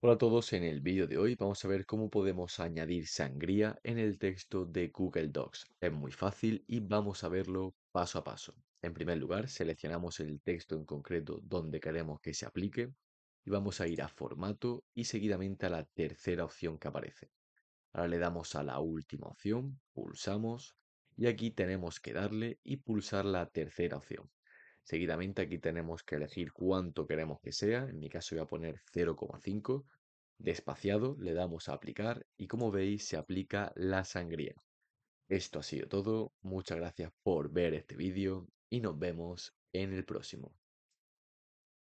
Hola a todos, en el vídeo de hoy vamos a ver cómo podemos añadir sangría en el texto de Google Docs. Es muy fácil y vamos a verlo paso a paso. En primer lugar, seleccionamos el texto en concreto donde queremos que se aplique y vamos a ir a formato y seguidamente a la tercera opción que aparece. Ahora le damos a la última opción, pulsamos y aquí tenemos que darle y pulsar la tercera opción. Seguidamente aquí tenemos que elegir cuánto queremos que sea, en mi caso voy a poner 0,5. Despaciado le damos a aplicar y como veis se aplica la sangría. Esto ha sido todo, muchas gracias por ver este vídeo y nos vemos en el próximo.